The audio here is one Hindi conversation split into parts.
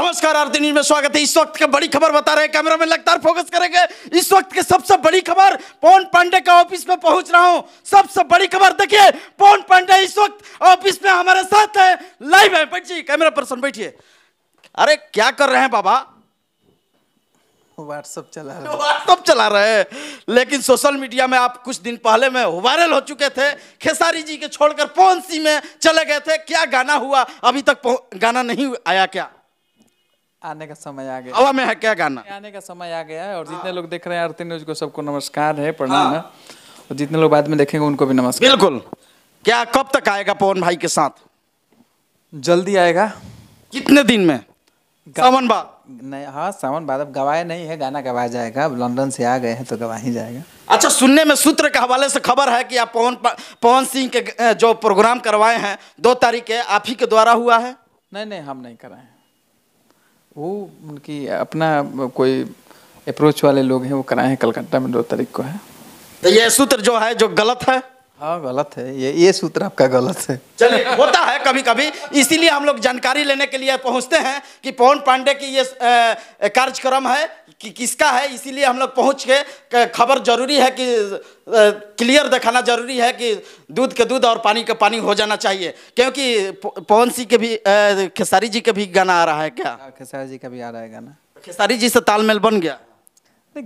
नमस्कार आरती न्यूज में स्वागत है इस वक्त की बड़ी खबर बता रहे कैमरा में लगातार फोकस करेंगे इस वक्त की सबसे बड़ी खबर पवन पांडे का ऑफिस में पहुंच रहा हूं सबसे बड़ी खबर देखिए पवन पांडे इस वक्त ऑफिस में हमारे साथ है लाइव है बच्ची कैमरा पर्सन बैठिए अरे क्या कर रहे हैं बाबा व्हाट्सअप चला रहे व्हाट्सअप चला रहे लेकिन सोशल मीडिया में आप कुछ दिन पहले में वायरल हो चुके थे खेसारी जी के छोड़कर पवन सी में चले गए थे क्या गाना हुआ अभी तक गाना नहीं आया क्या आने का समय आ गया हवा में है क्या गाना आने का समय आ गया है और जितने लोग देख रहे हैं आरती न्यूज को सबको नमस्कार है प्रणाम हाँ। है और जितने लोग बाद में देखेंगे उनको भी नमस्कार बिल्कुल क्या कब तक आएगा पवन भाई के साथ जल्दी आएगा कितने दिन में सावन बा नहीं हाँ सावन बाद अब गवाया नहीं है गाना गवाया जाएगा अब लंदन से आ गए हैं तो गवा ही जाएगा अच्छा सुनने में सूत्र के हवाले से खबर है कि आप पवन पवन सिंह के जो प्रोग्राम करवाए हैं दो तारीख आप ही के द्वारा हुआ है नहीं नहीं हम नहीं कराए हैं वो उनकी अपना कोई अप्रोच वाले लोग हैं वो कराए हैं कलकत्ता में दो तारीख को है तो ये सूत्र जो है जो गलत है हाँ गलत है ये ये सूत्र आपका गलत है चलिए होता है कभी कभी इसीलिए हम लोग जानकारी लेने के लिए पहुंचते हैं कि पवन पांडे की ये कार्यक्रम है कि किसका है इसीलिए हम लोग पहुँच के खबर जरूरी है कि क्लियर दिखाना जरूरी है कि दूध के दूध और पानी के पानी हो जाना चाहिए क्योंकि पवन सिंह के भी खेसारी जी का भी गाना आ रहा है क्या हाँ, खेसारी जी का भी आ रहा है गाना खेसारी जी से तालमेल बन गया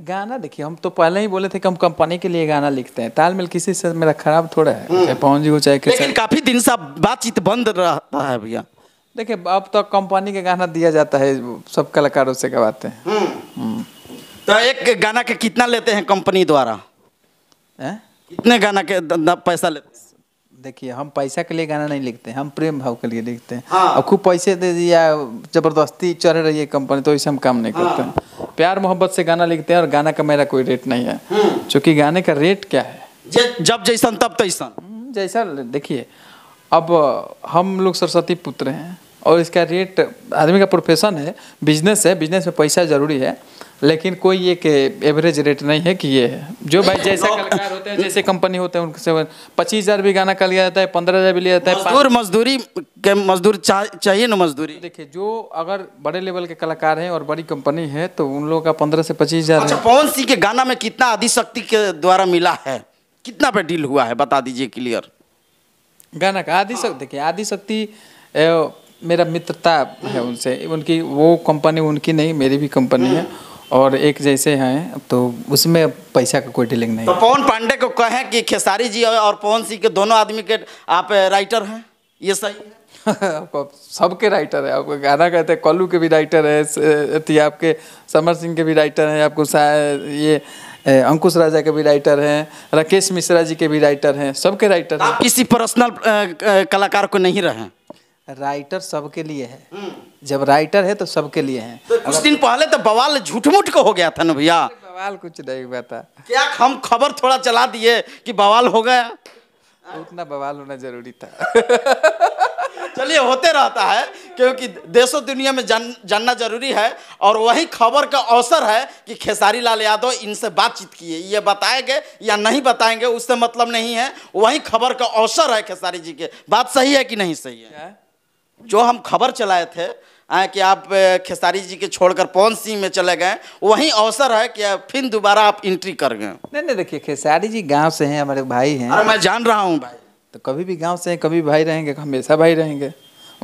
गाना देखिए हम तो पहले ही बोले थे कि हम कंपनी के लिए गाना लिखते हैं तालमेल किसी से मेरा खराब थोड़ा है हम्म। पवन जी को चाहे लेकिन काफी दिन से बातचीत बंद रहता है भैया देखिए अब तो कंपनी के गाना दिया जाता है सब कलाकारों से गवाते हैं हम्म। हम्म। तो एक गाना के कितना लेते हैं कंपनी द्वारा है? कितने गाना के पैसा लेते देखिए हम पैसा के लिए गाना नहीं लिखते हम प्रेम भाव के लिए लिखते हैं हाँ। अब खूब पैसे दे दिया जबरदस्ती चढ़ रही है कंपनी तो इसे हम काम नहीं हाँ। करते हाँ। प्यार मोहब्बत से गाना लिखते हैं और गाना का मेरा कोई रेट नहीं है हम्म। चूंकि गाने का रेट क्या है जब जैसा तब तैसा जैसा देखिए अब हम लोग सरस्वती पुत्र हैं और इसका रेट आदमी का प्रोफेशन है बिजनेस है बिजनेस में पैसा ज़रूरी है लेकिन कोई एक एवरेज रेट नहीं है कि ये है जो भाई जैसे कलाकार होते हैं जैसे कंपनी होते हैं उनसे पच्चीस हज़ार भी गाना का लिया जाता है पंद्रह हज़ार भी लिया जाता है मजदूर मजदूरी के मजदूर चाहिए ना मजदूरी देखिए जो अगर बड़े लेवल के कलाकार हैं और बड़ी कंपनी है तो उन लोगों का पंद्रह से पच्चीस हज़ार अच्छा पवन सिंह के गाना में कितना आदिशक्ति के द्वारा मिला है कितना पे डील हुआ है बता दीजिए क्लियर गाना का आदि शक्ति हाँ। देखिए आदि शक्ति मेरा मित्रता है उनसे उनकी वो कंपनी उनकी नहीं मेरी भी कंपनी है हम्म। और एक जैसे हैं तो उसमें पैसा का कोई डीलिंग नहीं तो पवन पांडे को कहें कि खेसारी जी और पवन सिंह के दोनों आदमी के आप राइटर हैं ये सही सबके राइटर है आपको गाना कहते हैं कॉलू के भी राइटर है आपके समर सिंह के भी राइटर हैं आपको ये अंकुश राजा के भी राइटर हैं राकेश मिश्रा जी के भी राइटर हैं सबके राइटर हैं किसी पर्सनल कलाकार को नहीं रहे राइटर सबके लिए है जब राइटर है तो सबके लिए है तो कुछ दिन पहले तो बवाल झूठ मूठ का हो गया था ना भैया बवाल कुछ नहीं बता था क्या हम खबर थोड़ा चला दिए कि बवाल हो गया उतना बवाल होना जरूरी था चलिए होते रहता है क्योंकि देशों दुनिया में जान जानना जरूरी है और वही खबर का अवसर है कि खेसारी लाल यादव इनसे बातचीत किए ये बताएंगे या नहीं बताएंगे उससे मतलब नहीं है वही खबर का अवसर है खेसारी जी के बात सही है कि नहीं सही है जो हम खबर चलाए थे आ, कि आप खेसारी जी के छोड़कर पवन सिंह में चले गए वही अवसर है कि फिर दोबारा आप इंट्री कर गए नहीं नहीं देखिए खेसारी जी गांव से हैं हमारे भाई हैं और मैं जान रहा हूँ भाई तो कभी भी गांव से हैं कभी भाई रहेंगे हमेशा भाई रहेंगे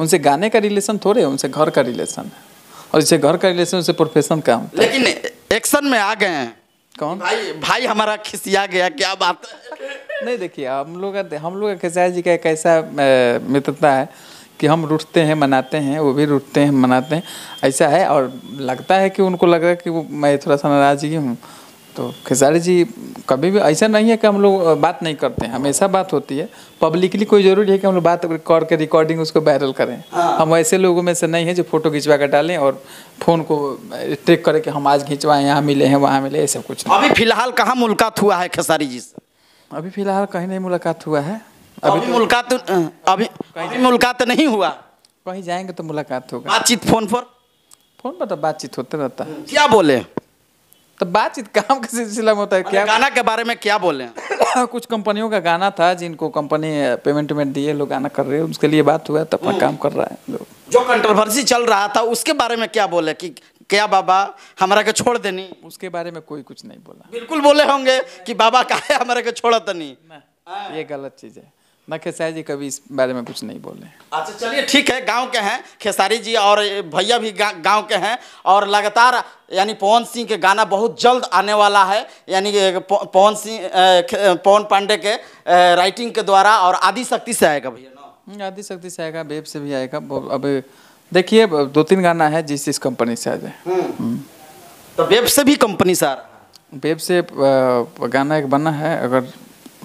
उनसे गाने का रिलेशन थोड़े है उनसे घर का रिलेशन है और इसे घर का रिलेशन उनसे प्रोफेशन का लेकिन एक्शन में आ गए कौन भाई भाई हमारा खिसिया गया क्या बात नहीं देखिए हम लोग हम लोग खिसिया जी का एक ऐसा मित्रता है कि हम रुठते हैं मनाते हैं वो भी रुठते हैं मनाते हैं ऐसा है और लगता है कि उनको लग रहा है कि वो मैं थोड़ा सा नाराज़गी हूँ तो खेसारी जी कभी भी ऐसा नहीं है कि हम लोग बात नहीं करते हैं हमेशा बात होती है पब्लिकली कोई ज़रूरी है कि हम लोग बात करके रिकॉर्डिंग उसको वायरल करें हाँ। हम ऐसे लोगों में से नहीं है जो फोटो खिंचवा कर डालें और फ़ोन को ट्रेक करें कि हम आज खिंचवाएं यहाँ मिले हैं वहाँ मिले ऐसा कुछ अभी फिलहाल कहाँ मुलाकात हुआ है खेसारी जी से अभी फिलहाल कहीं नहीं मुलाकात हुआ है अभी तो मुलाकात अभी कहीं मुलाकात नहीं हुआ कहीं जाएंगे तो मुलाकात होगा बातचीत फ़ोन पर फ़ोन पर तो बातचीत होते रहता है क्या बोले तो बातचीत काम का सिलसिला में होता है क्या गाना के बारे में क्या बोले कुछ कंपनियों का गाना था जिनको कंपनी पेमेंट वेमेंट दिए लोग गाना कर रहे हैं उसके लिए बात हुआ तो अपना हम्म। काम कर रहा है लोग जो कंट्रोवर्सी चल रहा था उसके बारे में क्या बोले कि क्या बाबा हमारा के छोड़ देनी उसके बारे में कोई कुछ नहीं बोला बिल्कुल बोले होंगे कि बाबा का हमारा हमारे के छोड़ देनी ये गलत चीज़ है ना खेसारी जी कभी इस बारे में कुछ नहीं बोले अच्छा चलिए ठीक है गांव के हैं खेसारी जी और भैया भी गांव के हैं और लगातार यानी पवन सिंह के गाना बहुत जल्द आने वाला है यानी पवन सिंह पवन पांडे के राइटिंग के द्वारा और आदि शक्ति से आएगा भैया हम्म, आदि शक्ति से आएगा बेब से भी आएगा अब देखिए दो तीन गाना है जिस जिस कंपनी से आ जाए हम्म। हम्म। तो वेब से भी कंपनी से आ रहा वेब से गाना एक बना है अगर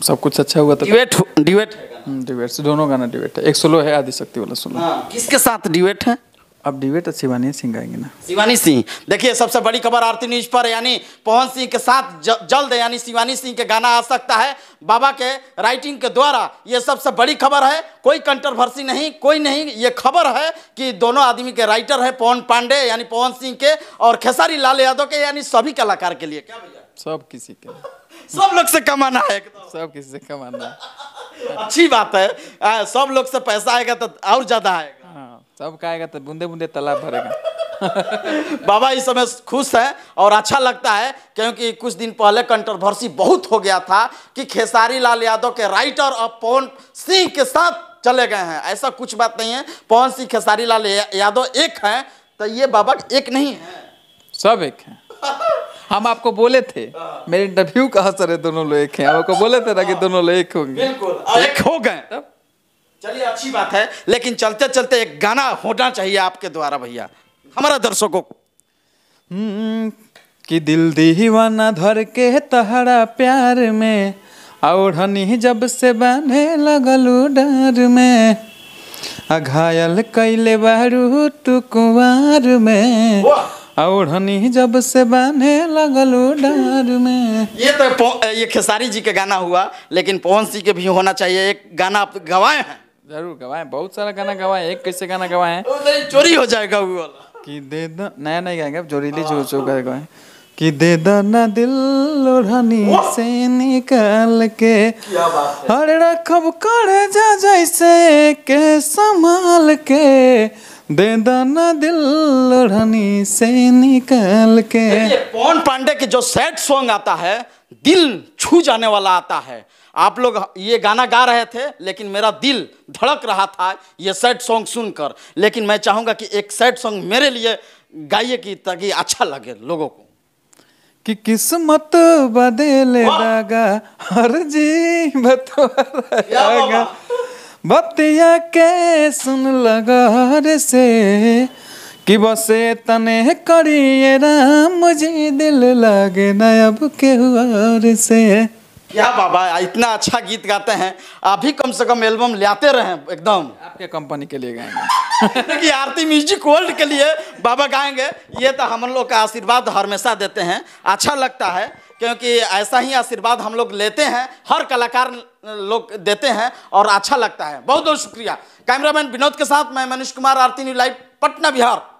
सब कुछ अच्छा हुआ तो डिवेट डिवेट डिबेट हम्म, से तो दोनों गाना डिबेट है एक सोलो है आदि शक्ति वाला सोलो हाँ, किसके साथ डिबेट है अब डिबेट शिवानी सिंह आएंगे ना शिवानी सिंह देखिए सबसे बड़ी खबर आरती न्यूज पर यानी पवन सिंह के साथ जल्द यानी शिवानी सिंह के गाना आ सकता है बाबा के राइटिंग के द्वारा ये सबसे बड़ी खबर है कोई कंट्रोवर्सी नहीं कोई नहीं ये खबर है कि दोनों आदमी के राइटर है पवन पांडे यानी पवन सिंह के और खेसारी लाल यादव के यानी सभी कलाकार के लिए क्या भैया सब किसी के सब लोग से कमाना है सब किसी से कमाना है अच्छी बात है आ, सब लोग से पैसा आएगा तो और ज्यादा आएगा हाँ, सब का आएगा तो बूंदे बूंदे तालाब भरेगा बाबा इस समय खुश है और अच्छा लगता है क्योंकि कुछ दिन पहले कंट्रोवर्सी बहुत हो गया था कि खेसारी लाल यादव के राइटर और पवन सिंह के साथ चले गए हैं ऐसा कुछ बात नहीं है पवन सिंह खेसारी लाल यादव एक हैं तो ये बाबा एक नहीं है सब एक हैं हम आपको बोले थे मेरे इंटरव्यू का असर है दोनों लोग एक हैं आपको बोले थे ना कि दोनों लोग एक होंगे बिल्कुल एक हो गए चलिए अच्छी बात है लेकिन चलते चलते एक गाना होना चाहिए आपके द्वारा भैया हमारा दर्शकों को हम्म, कि दिल दीवाना धर के तहरा प्यार में औढ़नी जब से बांधे लगलू डर में घायल कैले बारू टुकुआर में ओढ़नी जब से बने लगल डर में ये तो ये खेसारी जी का गाना हुआ लेकिन पवन सिंह के भी होना चाहिए एक गाना आप गवाए हैं जरूर गवाए बहुत सारा गाना गवाए एक कैसे गाना गवाए चोरी हो जाएगा वो वाला कि दे दो नया नहीं गाएंगे अब जोरीली हाँ, जोर जो हाँ। गए कि दे दो ना दिल लोढ़नी से निकाल के अरे रखब कर जा जैसे के संभाल के दाना दिल लड़नी से निकल के पवन पांडे के जो सैड सॉन्ग आता है दिल छू जाने वाला आता है आप लोग ये गाना गा रहे थे लेकिन मेरा दिल धड़क रहा था ये सैड सॉन्ग सुनकर लेकिन मैं चाहूँगा कि एक सैड सॉन्ग मेरे लिए गाइए कि ताकि अच्छा लगे लोगों को कि किस्मत लगा हर जी तो बतवा बतिया के सुन लगार से कि बसे तने करिए राम मुझे दिल लगे न अब के हुआर से क्या बाबा इतना अच्छा गीत गाते हैं आप भी कम से कम एल्बम लाते रहे एकदम आपके कंपनी के लिए गाएंगे कि आरती म्यूजिक वर्ल्ड के लिए बाबा गाएंगे ये तो हम लोग का आशीर्वाद हमेशा देते हैं अच्छा लगता है क्योंकि ऐसा ही आशीर्वाद हम लोग लेते हैं हर कलाकार लोग देते हैं और अच्छा लगता है बहुत बहुत शुक्रिया कैमरामैन विनोद के साथ मैं मनीष कुमार आरती न्यू लाइव पटना बिहार